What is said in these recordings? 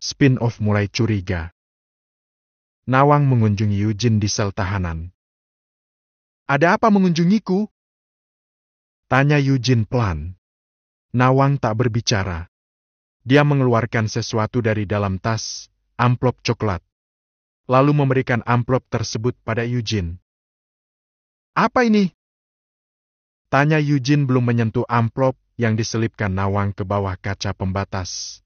spin-off mulai curiga. Nawang mengunjungi Yujin di sel tahanan. Ada apa mengunjungiku? Tanya Yujin pelan. Nawang tak berbicara. Dia mengeluarkan sesuatu dari dalam tas, amplop coklat. Lalu memberikan amplop tersebut pada Yujin. Apa ini? Tanya Yujin belum menyentuh amplop yang diselipkan Nawang ke bawah kaca pembatas.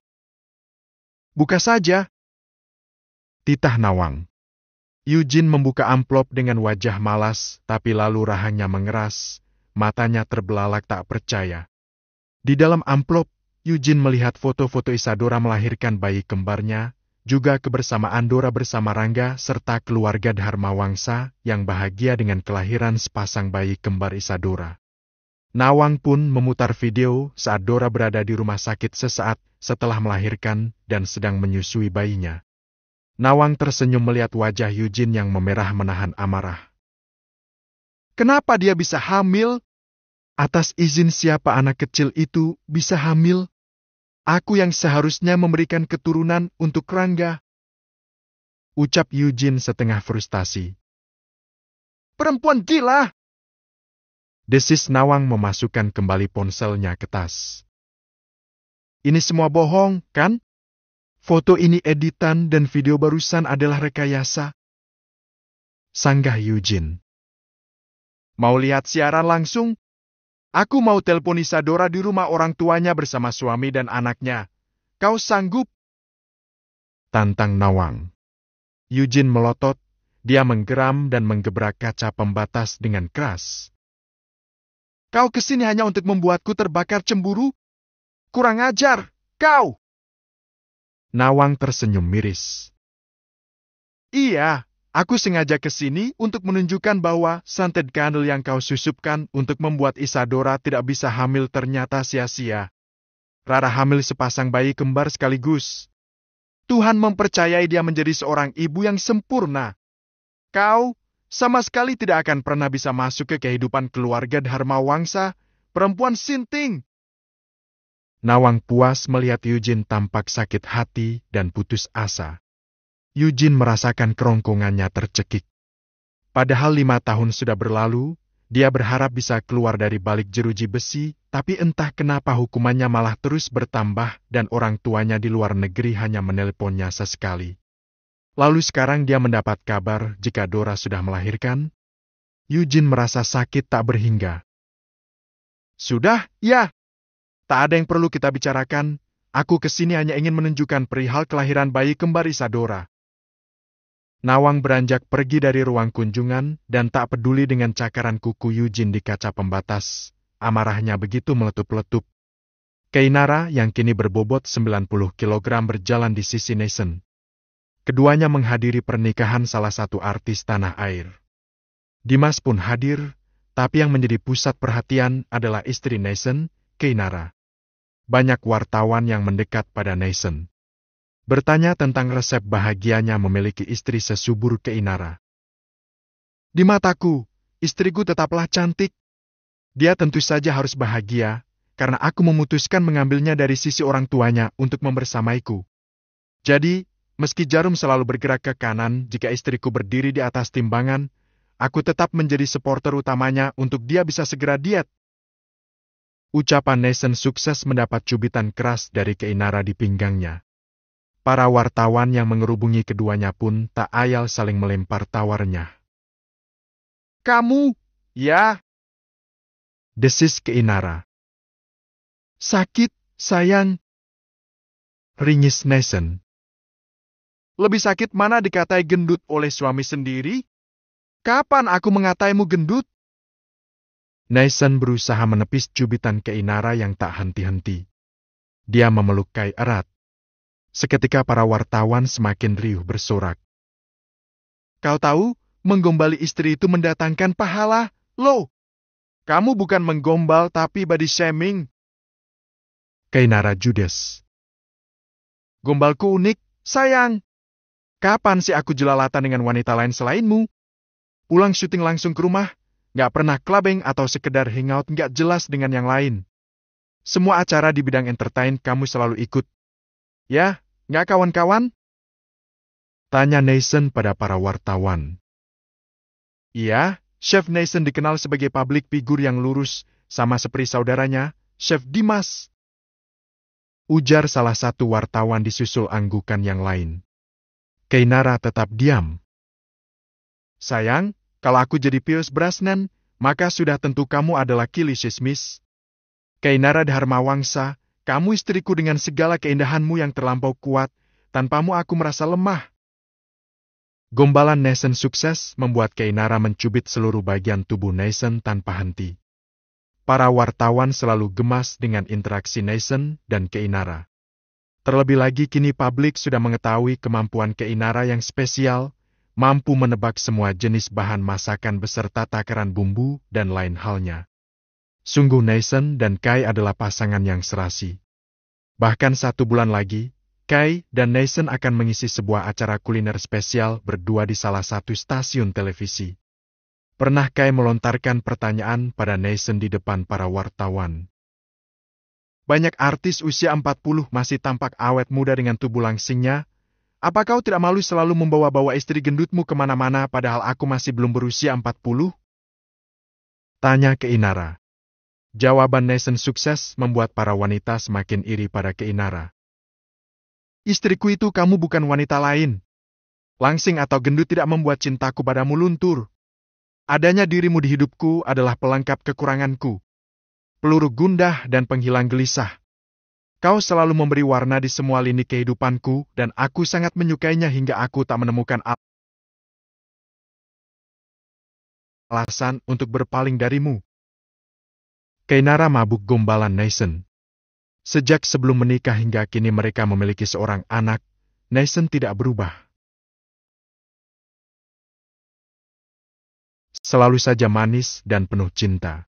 Buka saja. Titah Nawang. Yujin membuka amplop dengan wajah malas, tapi lalu rahangnya mengeras, matanya terbelalak tak percaya. Di dalam amplop, Yujin melihat foto-foto Isadora melahirkan bayi kembarnya, juga kebersamaan Dora bersama Rangga serta keluarga Dharma Wangsa yang bahagia dengan kelahiran sepasang bayi kembar Isadora. Nawang pun memutar video saat Dora berada di rumah sakit sesaat setelah melahirkan dan sedang menyusui bayinya. Nawang tersenyum melihat wajah Yujin yang memerah menahan amarah. Kenapa dia bisa hamil? Atas izin siapa anak kecil itu bisa hamil? Aku yang seharusnya memberikan keturunan untuk Rangga. Ucap Yujin setengah frustasi. Perempuan gila! Desis Nawang memasukkan kembali ponselnya ke tas. Ini semua bohong, kan? Foto ini editan dan video barusan adalah rekayasa. Sanggah Yujin. Mau lihat siaran langsung? Aku mau telpon Isadora di rumah orang tuanya bersama suami dan anaknya. Kau sanggup? Tantang Nawang. Yujin melotot, dia menggeram dan menggebrak kaca pembatas dengan keras. Kau kesini hanya untuk membuatku terbakar cemburu? Kurang ajar, kau! Nawang tersenyum miris. Iya, aku sengaja ke sini untuk menunjukkan bahwa santet candle yang kau susupkan untuk membuat Isadora tidak bisa hamil ternyata sia-sia. Rara hamil sepasang bayi kembar sekaligus. Tuhan mempercayai dia menjadi seorang ibu yang sempurna. Kau sama sekali tidak akan pernah bisa masuk ke kehidupan keluarga Dharma Wangsa, perempuan sinting. Nawang puas melihat Yujin tampak sakit hati dan putus asa. Yujin merasakan kerongkongannya tercekik. Padahal lima tahun sudah berlalu, dia berharap bisa keluar dari balik jeruji besi, tapi entah kenapa hukumannya malah terus bertambah dan orang tuanya di luar negeri hanya menelponnya sesekali. Lalu sekarang dia mendapat kabar jika Dora sudah melahirkan. Yujin merasa sakit tak berhingga. Sudah, ya, tak ada yang perlu kita bicarakan, aku kesini hanya ingin menunjukkan perihal kelahiran bayi kembar Isadora. Nawang beranjak pergi dari ruang kunjungan dan tak peduli dengan cakaran kuku Yujin di kaca pembatas. Amarahnya begitu meletup-letup. Keinara yang kini berbobot 90 kg berjalan di sisi Nason. Keduanya menghadiri pernikahan salah satu artis tanah air. Dimas pun hadir, tapi yang menjadi pusat perhatian adalah istri Nason Keinara. Banyak wartawan yang mendekat pada Nathan. Bertanya tentang resep bahagianya memiliki istri sesubur Keinara. Di mataku, istriku tetaplah cantik. Dia tentu saja harus bahagia, karena aku memutuskan mengambilnya dari sisi orang tuanya untuk membersamaiku. Jadi, meski jarum selalu bergerak ke kanan jika istriku berdiri di atas timbangan, aku tetap menjadi supporter utamanya untuk dia bisa segera diet. Ucapan Nathan sukses mendapat cubitan keras dari Keinara di pinggangnya. Para wartawan yang mengerubungi keduanya pun tak ayal saling melempar tawarnya. Kamu, ya? Desis Keinara. Sakit, sayang. Ringis Nathan. Lebih sakit mana dikatai gendut oleh suami sendiri? Kapan aku mengataimu gendut? Naisen berusaha menepis cubitan Keinara yang tak henti-henti. Dia memeluk Kai erat. Seketika para wartawan semakin riuh bersorak. Kau tahu, menggombali istri itu mendatangkan pahala, loh. Kamu bukan menggombal tapi body shaming. Kainara judes. Gombalku unik, sayang. Kapan sih aku jelalatan dengan wanita lain selainmu? Pulang syuting langsung ke rumah, nggak pernah clubbing atau sekedar hangout nggak jelas dengan yang lain. Semua acara di bidang entertain kamu selalu ikut. Ya, nggak kawan-kawan? Tanya Nathan pada para wartawan. Iya, Chef Nathan dikenal sebagai publik figur yang lurus, sama seperti saudaranya, Chef Dimas. Ujar salah satu wartawan disusul anggukan yang lain. Kainara tetap diam. Sayang, kalau aku jadi Pius Brasnan, maka sudah tentu kamu adalah Kili Shismis. Kainara Dharmawangsa, kamu istriku dengan segala keindahanmu yang terlampau kuat, tanpamu aku merasa lemah. Gombalan Nesen sukses membuat Kainara mencubit seluruh bagian tubuh Nesen tanpa henti. Para wartawan selalu gemas dengan interaksi Nesen dan Kainara. Terlebih lagi kini publik sudah mengetahui kemampuan Kainara yang spesial, mampu menebak semua jenis bahan masakan beserta takaran bumbu dan lain halnya. Sungguh Nathan dan Kai adalah pasangan yang serasi. Bahkan satu bulan lagi, Kai dan Nathan akan mengisi sebuah acara kuliner spesial berdua di salah satu stasiun televisi. Pernah Kai melontarkan pertanyaan pada Nathan di depan para wartawan. Banyak artis usia 40 masih tampak awet muda dengan tubuh langsingnya apa kau tidak malu selalu membawa-bawa istri gendutmu kemana-mana padahal aku masih belum berusia 40? Tanya ke Inara. Jawaban Nathan sukses membuat para wanita semakin iri pada Keinara. Istriku itu kamu bukan wanita lain. Langsing atau gendut tidak membuat cintaku padamu luntur. Adanya dirimu di hidupku adalah pelengkap kekuranganku. Peluru gundah dan penghilang gelisah. Kau selalu memberi warna di semua lini kehidupanku, dan aku sangat menyukainya hingga aku tak menemukan alasan untuk berpaling darimu. Kainara mabuk gombalan Nason. Sejak sebelum menikah hingga kini mereka memiliki seorang anak, Nason tidak berubah. Selalu saja manis dan penuh cinta.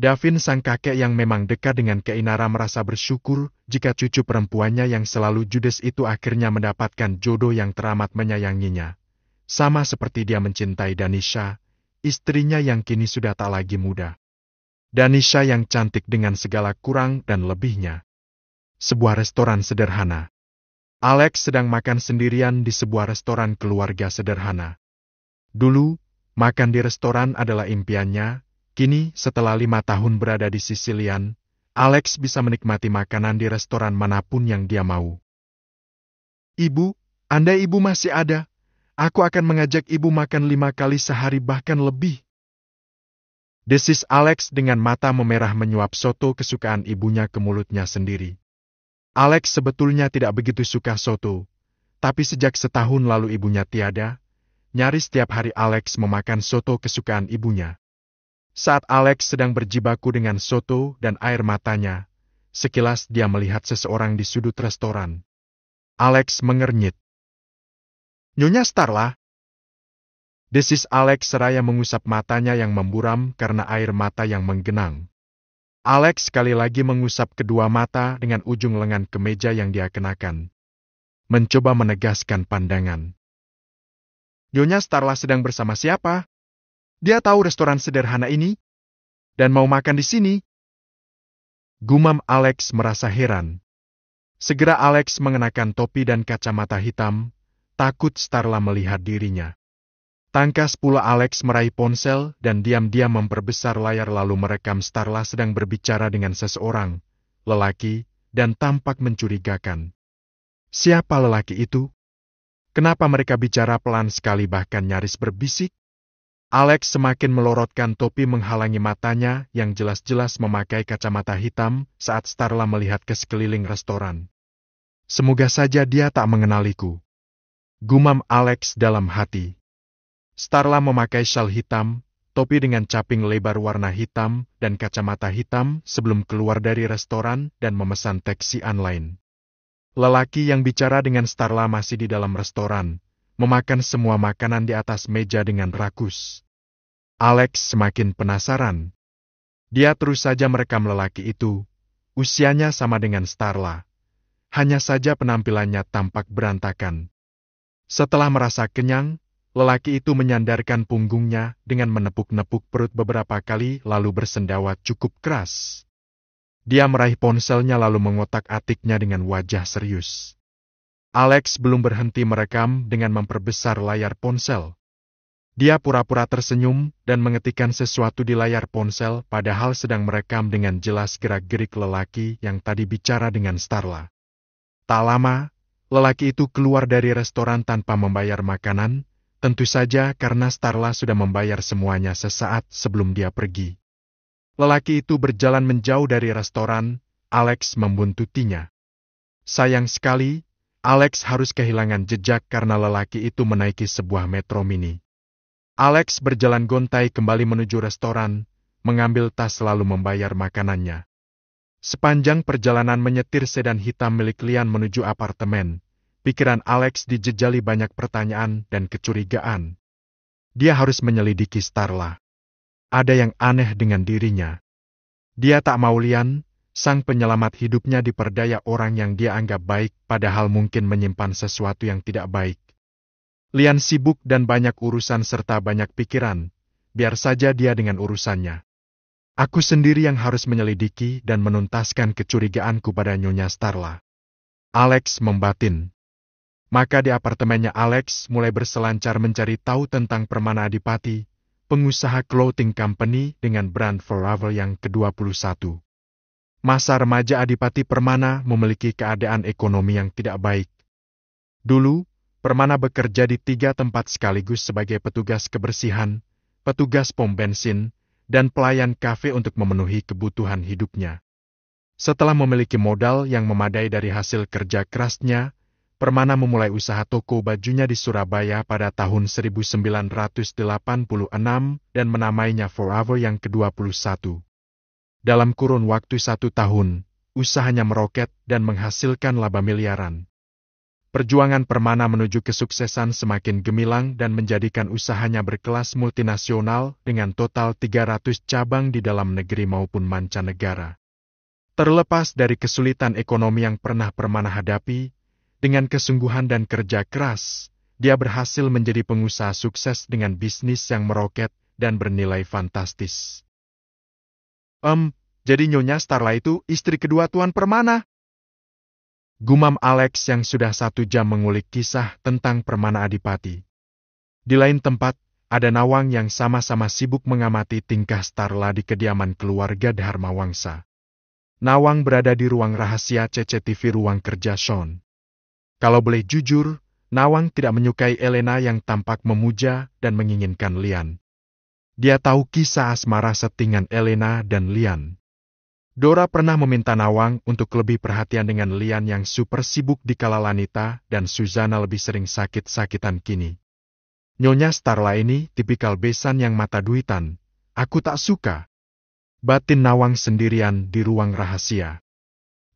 Davin sang kakek yang memang dekat dengan Keinara merasa bersyukur jika cucu perempuannya yang selalu judes itu akhirnya mendapatkan jodoh yang teramat menyayanginya. Sama seperti dia mencintai Danisha, istrinya yang kini sudah tak lagi muda. Danisha yang cantik dengan segala kurang dan lebihnya. Sebuah restoran sederhana. Alex sedang makan sendirian di sebuah restoran keluarga sederhana. Dulu, makan di restoran adalah impiannya, Kini, setelah lima tahun berada di Sicilian, Alex bisa menikmati makanan di restoran manapun yang dia mau. Ibu, Anda ibu masih ada. Aku akan mengajak ibu makan lima kali sehari bahkan lebih. Desis Alex dengan mata memerah menyuap soto kesukaan ibunya ke mulutnya sendiri. Alex sebetulnya tidak begitu suka soto, tapi sejak setahun lalu ibunya tiada, nyaris setiap hari Alex memakan soto kesukaan ibunya. Saat Alex sedang berjibaku dengan soto dan air matanya, sekilas dia melihat seseorang di sudut restoran. Alex mengernyit. Nyonya Starla. Desis Alex seraya mengusap matanya yang memburam karena air mata yang menggenang. Alex sekali lagi mengusap kedua mata dengan ujung lengan kemeja yang dia kenakan. Mencoba menegaskan pandangan. Nyonya Starla sedang bersama siapa? Dia tahu restoran sederhana ini dan mau makan di sini. Gumam Alex merasa heran. Segera Alex mengenakan topi dan kacamata hitam, takut Starla melihat dirinya. Tangkas pula Alex meraih ponsel dan diam-diam memperbesar layar lalu merekam Starla sedang berbicara dengan seseorang, lelaki, dan tampak mencurigakan. Siapa lelaki itu? Kenapa mereka bicara pelan sekali bahkan nyaris berbisik? Alex semakin melorotkan topi menghalangi matanya yang jelas-jelas memakai kacamata hitam saat Starla melihat ke sekeliling restoran. Semoga saja dia tak mengenaliku. Gumam Alex dalam hati. Starla memakai shawl hitam, topi dengan caping lebar warna hitam, dan kacamata hitam sebelum keluar dari restoran dan memesan taksi online. Lelaki yang bicara dengan Starla masih di dalam restoran, memakan semua makanan di atas meja dengan rakus. Alex semakin penasaran. Dia terus saja merekam lelaki itu, usianya sama dengan Starla. Hanya saja penampilannya tampak berantakan. Setelah merasa kenyang, lelaki itu menyandarkan punggungnya dengan menepuk-nepuk perut beberapa kali lalu bersendawa cukup keras. Dia meraih ponselnya lalu mengotak-atiknya dengan wajah serius. Alex belum berhenti merekam dengan memperbesar layar ponsel. Dia pura-pura tersenyum dan mengetikkan sesuatu di layar ponsel padahal sedang merekam dengan jelas gerak-gerik lelaki yang tadi bicara dengan Starla. Tak lama, lelaki itu keluar dari restoran tanpa membayar makanan, tentu saja karena Starla sudah membayar semuanya sesaat sebelum dia pergi. Lelaki itu berjalan menjauh dari restoran, Alex membuntutinya. Sayang sekali, Alex harus kehilangan jejak karena lelaki itu menaiki sebuah metro mini. Alex berjalan gontai kembali menuju restoran, mengambil tas lalu membayar makanannya. Sepanjang perjalanan menyetir sedan hitam milik Lian menuju apartemen, pikiran Alex dijejali banyak pertanyaan dan kecurigaan. Dia harus menyelidiki Starla. Ada yang aneh dengan dirinya. Dia tak mau Lian, Sang penyelamat hidupnya diperdaya orang yang dia anggap baik, padahal mungkin menyimpan sesuatu yang tidak baik. Lian sibuk dan banyak urusan serta banyak pikiran, biar saja dia dengan urusannya. Aku sendiri yang harus menyelidiki dan menuntaskan kecurigaanku pada Nyonya Starla. Alex membatin. Maka di apartemennya Alex mulai berselancar mencari tahu tentang Permana Adipati, pengusaha clothing company dengan brand Forever yang ke-21 masa remaja Adipati Permana memiliki keadaan ekonomi yang tidak baik. Dulu, Permana bekerja di tiga tempat sekaligus sebagai petugas kebersihan, petugas pom bensin, dan pelayan kafe untuk memenuhi kebutuhan hidupnya. Setelah memiliki modal yang memadai dari hasil kerja kerasnya, Permana memulai usaha toko bajunya di Surabaya pada tahun 1986 dan menamainya Forever yang ke-21. Dalam kurun waktu satu tahun, usahanya meroket dan menghasilkan laba miliaran. Perjuangan Permana menuju kesuksesan semakin gemilang dan menjadikan usahanya berkelas multinasional dengan total 300 cabang di dalam negeri maupun mancanegara. Terlepas dari kesulitan ekonomi yang pernah Permana hadapi, dengan kesungguhan dan kerja keras, dia berhasil menjadi pengusaha sukses dengan bisnis yang meroket dan bernilai fantastis. Em, jadi Nyonya Starla itu istri kedua Tuan Permana. Gumam Alex yang sudah satu jam mengulik kisah tentang Permana Adipati. Di lain tempat, ada Nawang yang sama-sama sibuk mengamati tingkah Starla di kediaman keluarga Dharma Wangsa. Nawang berada di ruang rahasia CCTV ruang kerja Sean. Kalau boleh jujur, Nawang tidak menyukai Elena yang tampak memuja dan menginginkan Lian. Dia tahu kisah asmara settingan Elena dan Lian. Dora pernah meminta Nawang untuk lebih perhatian dengan Lian yang super sibuk di kala Lanita dan Suzana lebih sering sakit-sakitan kini. Nyonya Starla ini tipikal besan yang mata duitan. Aku tak suka. Batin Nawang sendirian di ruang rahasia.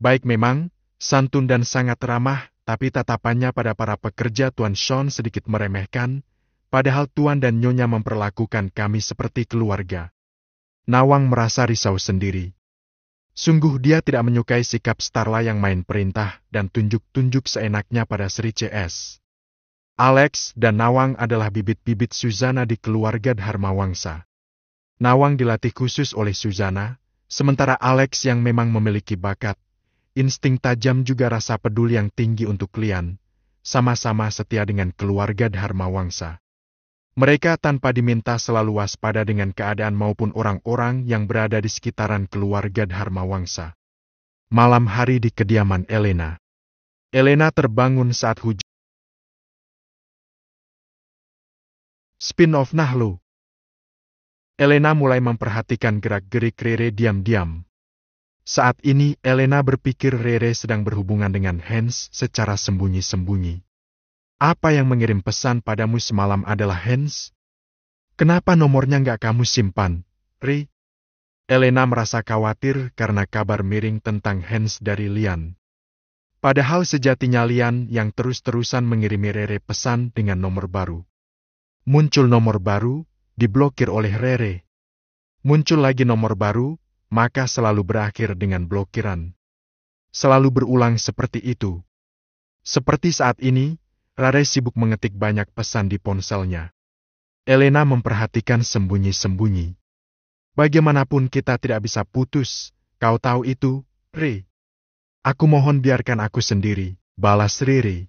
Baik memang, santun dan sangat ramah, tapi tatapannya pada para pekerja Tuan Sean sedikit meremehkan, Padahal Tuan dan Nyonya memperlakukan kami seperti keluarga. Nawang merasa risau sendiri. Sungguh dia tidak menyukai sikap Starla yang main perintah dan tunjuk-tunjuk seenaknya pada Sri CS. Alex dan Nawang adalah bibit-bibit Suzana di keluarga Dharma Wangsa. Nawang dilatih khusus oleh Suzana, sementara Alex yang memang memiliki bakat, insting tajam juga rasa peduli yang tinggi untuk klien, sama-sama setia dengan keluarga Dharma Wangsa. Mereka tanpa diminta selalu waspada dengan keadaan maupun orang-orang yang berada di sekitaran keluarga Dharma Wangsa. Malam hari di kediaman Elena. Elena terbangun saat hujan. Spin-off Nahlu Elena mulai memperhatikan gerak-gerik Rere diam-diam. Saat ini, Elena berpikir Rere sedang berhubungan dengan Hans secara sembunyi-sembunyi. Apa yang mengirim pesan padamu semalam adalah Hans? Kenapa nomornya nggak kamu simpan, Ri? Elena merasa khawatir karena kabar miring tentang Hans dari Lian. Padahal sejatinya Lian yang terus-terusan mengirimi Rere pesan dengan nomor baru. Muncul nomor baru, diblokir oleh Rere. Muncul lagi nomor baru, maka selalu berakhir dengan blokiran. Selalu berulang seperti itu. Seperti saat ini, Rare sibuk mengetik banyak pesan di ponselnya. Elena memperhatikan sembunyi-sembunyi. Bagaimanapun kita tidak bisa putus, kau tahu itu, Ri. Aku mohon biarkan aku sendiri, balas Riri.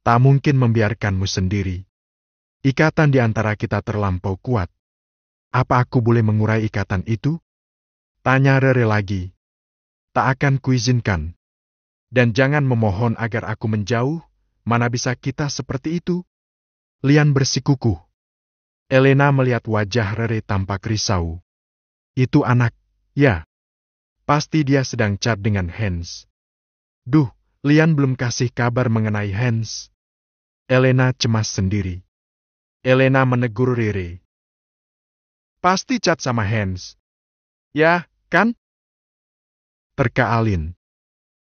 Tak mungkin membiarkanmu sendiri. Ikatan di antara kita terlampau kuat. Apa aku boleh mengurai ikatan itu? Tanya Rere lagi. Tak akan kuizinkan. Dan jangan memohon agar aku menjauh, Mana bisa kita seperti itu? Lian bersikukuh. Elena melihat wajah Rere tampak risau. Itu anak, ya. Pasti dia sedang cat dengan Hans. Duh, Lian belum kasih kabar mengenai Hans. Elena cemas sendiri. Elena menegur Rere. Pasti cat sama Hans. Ya, kan? Terkaalin.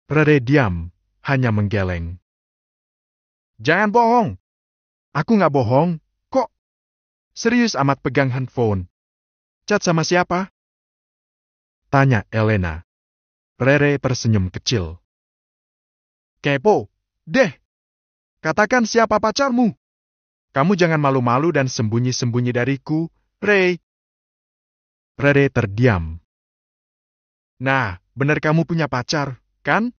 Rere diam, hanya menggeleng. Jangan bohong. Aku nggak bohong. Kok? Serius amat pegang handphone. Chat sama siapa? Tanya Elena. Rere tersenyum kecil. Kepo. Deh. Katakan siapa pacarmu. Kamu jangan malu-malu dan sembunyi-sembunyi dariku, Rey. Rere terdiam. Nah, benar kamu punya pacar, kan?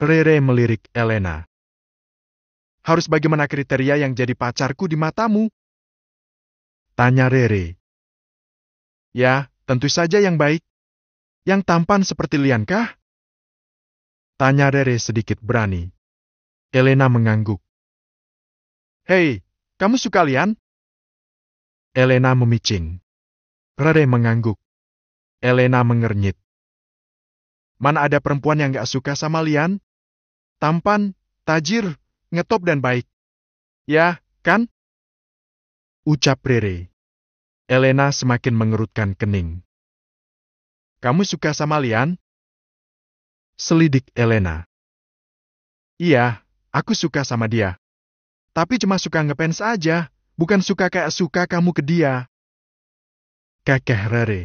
Rere melirik Elena. Harus bagaimana kriteria yang jadi pacarku di matamu? Tanya Rere. Ya, tentu saja yang baik. Yang tampan seperti Liankah? Tanya Rere sedikit berani. Elena mengangguk. Hei, kamu suka Lian? Elena memicing. Rere mengangguk. Elena mengernyit. Mana ada perempuan yang gak suka sama Lian? Tampan, tajir, ngetop dan baik. Ya, kan? Ucap Rere. Elena semakin mengerutkan kening. Kamu suka sama Lian? Selidik Elena. Iya, aku suka sama dia. Tapi cuma suka ngefans aja, bukan suka kayak suka kamu ke dia. Kakek Rere.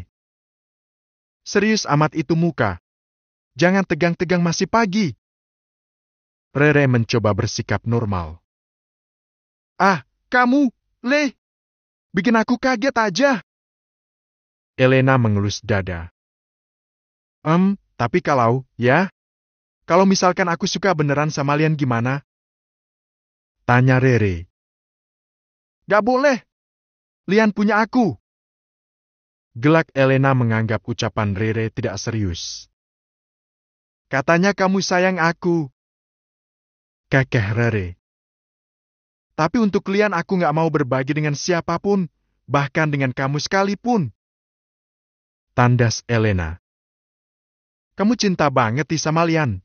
Serius amat itu muka. Jangan tegang-tegang masih pagi. Rere mencoba bersikap normal. Ah, kamu, Le! Bikin aku kaget aja. Elena mengelus dada. Em, tapi kalau, ya? Kalau misalkan aku suka beneran sama Lian gimana? Tanya Rere. Gak boleh. Lian punya aku. Gelak Elena menganggap ucapan Rere tidak serius. Katanya kamu sayang aku. Kakeh Rere. Tapi untuk kalian aku nggak mau berbagi dengan siapapun, bahkan dengan kamu sekalipun. Tandas Elena. Kamu cinta banget sih sama Lian.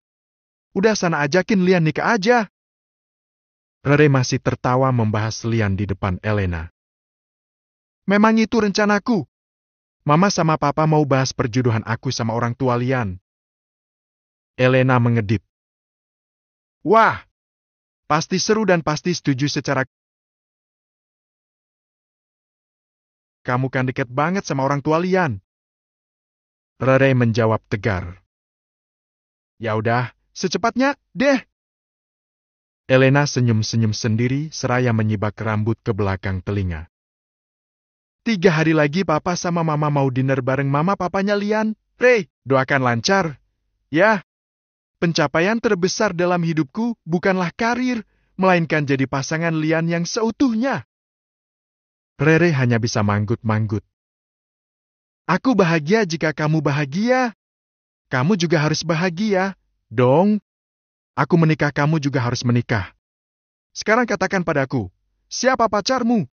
Udah sana ajakin Lian nikah aja. Rere masih tertawa membahas Lian di depan Elena. Memang itu rencanaku. Mama sama papa mau bahas perjodohan aku sama orang tua Lian. Elena mengedip. Wah, Pasti seru dan pasti setuju secara... Kamu kan deket banget sama orang tua Lian. Rere menjawab tegar. Ya udah, secepatnya deh. Elena senyum-senyum sendiri seraya menyibak rambut ke belakang telinga. Tiga hari lagi papa sama mama mau dinner bareng mama papanya Lian. Rey, doakan lancar. Ya. Pencapaian terbesar dalam hidupku bukanlah karir, melainkan jadi pasangan Lian yang seutuhnya. Rere hanya bisa manggut-manggut. Aku bahagia jika kamu bahagia. Kamu juga harus bahagia, dong. Aku menikah, kamu juga harus menikah. Sekarang katakan padaku, siapa pacarmu?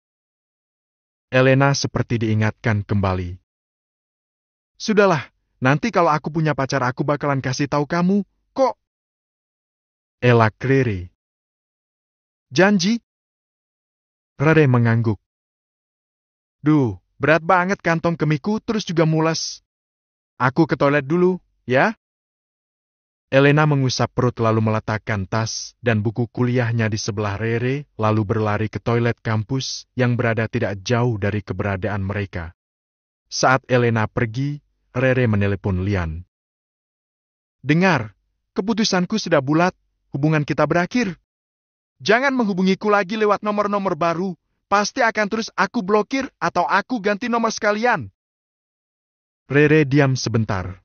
Elena seperti diingatkan kembali. Sudahlah, nanti kalau aku punya pacar aku bakalan kasih tahu kamu, Kok? Ella kere. Janji? Rere mengangguk. Duh, berat banget kantong kemiku terus juga mulas. Aku ke toilet dulu, ya? Elena mengusap perut lalu meletakkan tas dan buku kuliahnya di sebelah Rere, lalu berlari ke toilet kampus yang berada tidak jauh dari keberadaan mereka. Saat Elena pergi, Rere menelepon Lian. Dengar, keputusanku sudah bulat, hubungan kita berakhir. Jangan menghubungiku lagi lewat nomor-nomor baru, pasti akan terus aku blokir atau aku ganti nomor sekalian. Rere diam sebentar.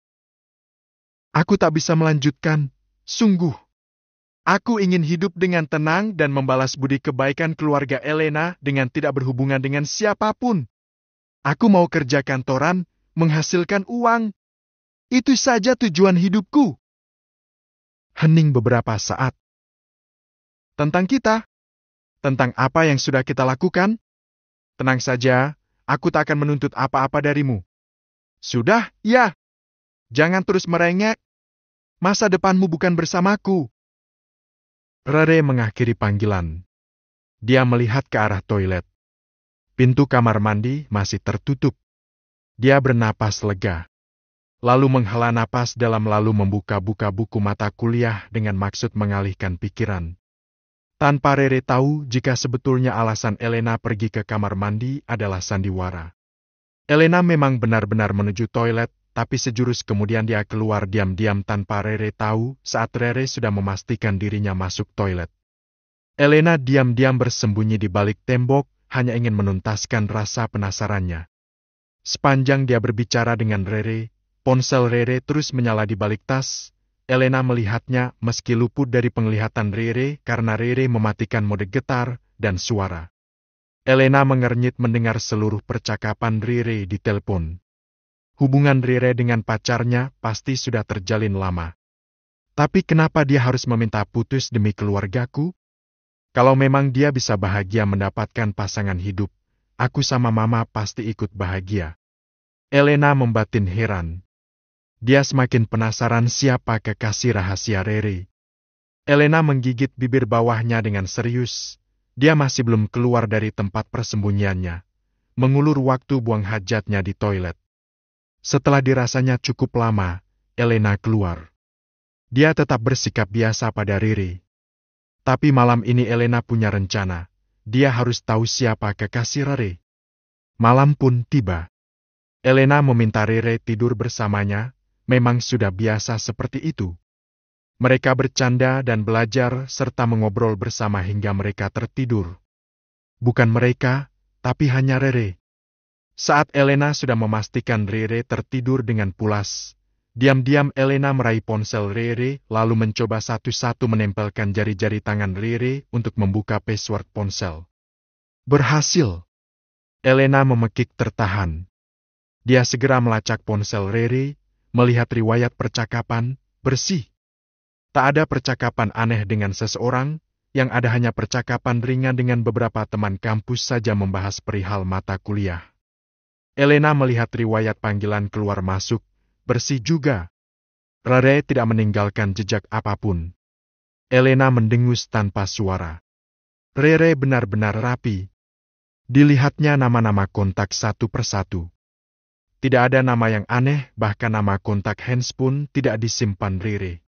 Aku tak bisa melanjutkan, sungguh. Aku ingin hidup dengan tenang dan membalas budi kebaikan keluarga Elena dengan tidak berhubungan dengan siapapun. Aku mau kerja kantoran, menghasilkan uang. Itu saja tujuan hidupku hening beberapa saat. Tentang kita, tentang apa yang sudah kita lakukan, tenang saja, aku tak akan menuntut apa-apa darimu. Sudah, ya. Jangan terus merengek. Masa depanmu bukan bersamaku. Rere mengakhiri panggilan. Dia melihat ke arah toilet. Pintu kamar mandi masih tertutup. Dia bernapas lega lalu menghela napas dalam lalu membuka-buka buku mata kuliah dengan maksud mengalihkan pikiran. Tanpa Rere tahu jika sebetulnya alasan Elena pergi ke kamar mandi adalah sandiwara. Elena memang benar-benar menuju toilet, tapi sejurus kemudian dia keluar diam-diam tanpa Rere tahu saat Rere sudah memastikan dirinya masuk toilet. Elena diam-diam bersembunyi di balik tembok, hanya ingin menuntaskan rasa penasarannya. Sepanjang dia berbicara dengan Rere, Ponsel Rere terus menyala di balik tas. Elena melihatnya meski luput dari penglihatan Rere karena Rere mematikan mode getar dan suara. Elena mengernyit mendengar seluruh percakapan Rere di telepon. Hubungan Rere dengan pacarnya pasti sudah terjalin lama. Tapi kenapa dia harus meminta putus demi keluargaku? Kalau memang dia bisa bahagia mendapatkan pasangan hidup, aku sama mama pasti ikut bahagia. Elena membatin heran. Dia semakin penasaran siapa kekasih rahasia Rere. Elena menggigit bibir bawahnya dengan serius. Dia masih belum keluar dari tempat persembunyiannya, mengulur waktu buang hajatnya di toilet. Setelah dirasanya cukup lama, Elena keluar. Dia tetap bersikap biasa pada Riri. Tapi malam ini Elena punya rencana. Dia harus tahu siapa kekasih Riri. Malam pun tiba. Elena meminta Riri tidur bersamanya, memang sudah biasa seperti itu. Mereka bercanda dan belajar serta mengobrol bersama hingga mereka tertidur. Bukan mereka, tapi hanya Rere. Saat Elena sudah memastikan Rere tertidur dengan pulas, diam-diam Elena meraih ponsel Rere lalu mencoba satu-satu menempelkan jari-jari tangan Rere untuk membuka password ponsel. Berhasil! Elena memekik tertahan. Dia segera melacak ponsel Rere melihat riwayat percakapan, bersih. Tak ada percakapan aneh dengan seseorang, yang ada hanya percakapan ringan dengan beberapa teman kampus saja membahas perihal mata kuliah. Elena melihat riwayat panggilan keluar masuk, bersih juga. Rere tidak meninggalkan jejak apapun. Elena mendengus tanpa suara. Rere benar-benar rapi. Dilihatnya nama-nama kontak satu persatu. Tidak ada nama yang aneh, bahkan nama kontak Hans pun tidak disimpan Rere.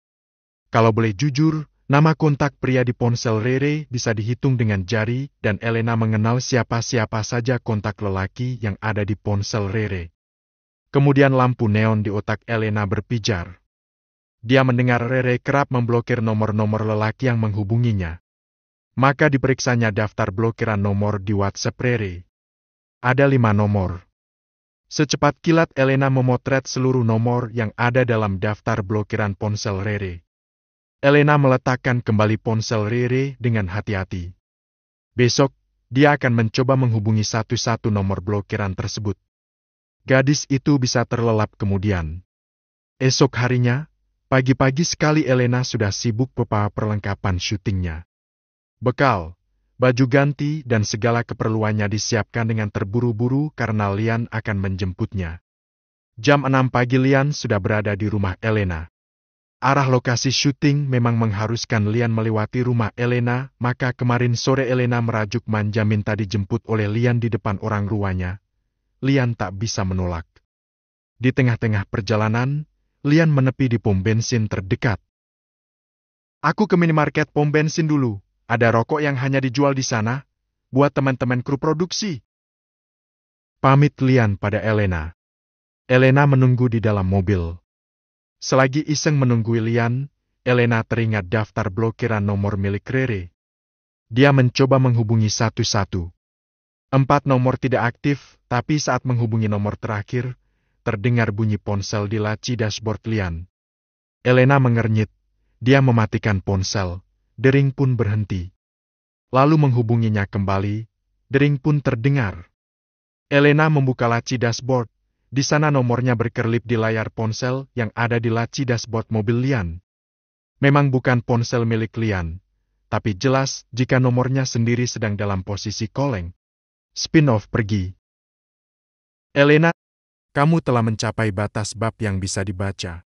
Kalau boleh jujur, nama kontak pria di ponsel Rere bisa dihitung dengan jari dan Elena mengenal siapa-siapa saja kontak lelaki yang ada di ponsel Rere. Kemudian lampu neon di otak Elena berpijar. Dia mendengar Rere kerap memblokir nomor-nomor lelaki yang menghubunginya. Maka diperiksanya daftar blokiran nomor di WhatsApp Rere. Ada lima nomor. Secepat kilat Elena memotret seluruh nomor yang ada dalam daftar blokiran ponsel Rere. Elena meletakkan kembali ponsel Rere dengan hati-hati. Besok, dia akan mencoba menghubungi satu-satu nomor blokiran tersebut. Gadis itu bisa terlelap kemudian. Esok harinya, pagi-pagi sekali Elena sudah sibuk pepa perlengkapan syutingnya. Bekal, Baju ganti dan segala keperluannya disiapkan dengan terburu-buru karena Lian akan menjemputnya. Jam 6 pagi Lian sudah berada di rumah Elena. Arah lokasi syuting memang mengharuskan Lian melewati rumah Elena, maka kemarin sore Elena merajuk manja minta dijemput oleh Lian di depan orang ruanya. Lian tak bisa menolak. Di tengah-tengah perjalanan, Lian menepi di pom bensin terdekat. Aku ke minimarket pom bensin dulu, ada rokok yang hanya dijual di sana, buat teman-teman kru produksi. Pamit Lian pada Elena. Elena menunggu di dalam mobil. Selagi iseng menunggu Lian, Elena teringat daftar blokiran nomor milik Rere. Dia mencoba menghubungi satu-satu. Empat nomor tidak aktif, tapi saat menghubungi nomor terakhir, terdengar bunyi ponsel di laci dashboard Lian. Elena mengernyit. Dia mematikan ponsel dering pun berhenti. Lalu menghubunginya kembali, dering pun terdengar. Elena membuka laci dashboard. Di sana nomornya berkerlip di layar ponsel yang ada di laci dashboard mobil Lian. Memang bukan ponsel milik Lian, tapi jelas jika nomornya sendiri sedang dalam posisi koleng. Spin-off pergi. Elena, kamu telah mencapai batas bab yang bisa dibaca.